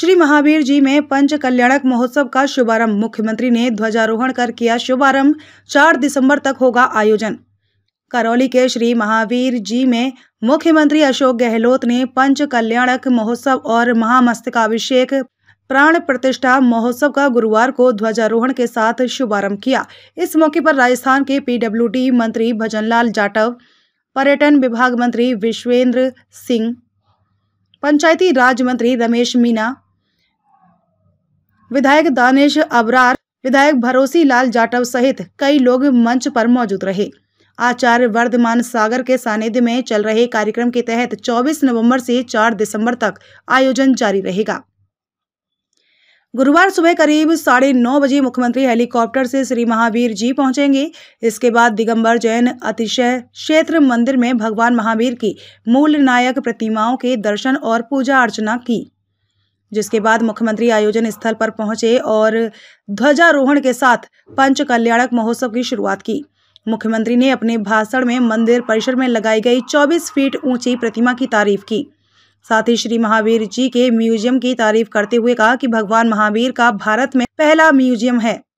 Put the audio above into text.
श्री महावीर जी में पंच कल्याणक महोत्सव का शुभारंभ मुख्यमंत्री ने ध्वजारोहण कर किया शुभारंभ चार दिसंबर तक होगा आयोजन करौली के श्री महावीर जी में मुख्यमंत्री अशोक गहलोत ने पंच कल्याणक महोत्सव और महामस्तकाभिषेक प्राण प्रतिष्ठा महोत्सव का गुरुवार को ध्वजारोहण के साथ शुभारंभ किया इस मौके पर राजस्थान के पीडब्ल्यूडी मंत्री भजनलाल जाटव पर्यटन विभाग मंत्री विश्वेंद्र सिंह पंचायती राज मंत्री रमेश मीना विधायक दानिश अबरार विधायक भरोसी लाल जाटव सहित कई लोग मंच पर मौजूद रहे आचार्य वर्धमान सागर के सानिध्य में चल रहे कार्यक्रम के तहत 24 नवंबर से 4 दिसंबर तक आयोजन जारी रहेगा गुरुवार सुबह करीब साढ़े नौ बजे मुख्यमंत्री हेलीकॉप्टर से श्री महावीर जी पहुंचेंगे इसके बाद दिगंबर जैन अतिशय क्षेत्र मंदिर में भगवान महावीर की मूल नायक प्रतिमाओं के दर्शन और पूजा अर्चना की जिसके बाद मुख्यमंत्री आयोजन स्थल पर पहुंचे और ध्वजारोहण के साथ पंच कल्याणक महोत्सव की शुरुआत की मुख्यमंत्री ने अपने भाषण में मंदिर परिसर में लगाई गई 24 फीट ऊंची प्रतिमा की तारीफ की साथ ही श्री महावीर जी के म्यूजियम की तारीफ करते हुए कहा कि भगवान महावीर का भारत में पहला म्यूजियम है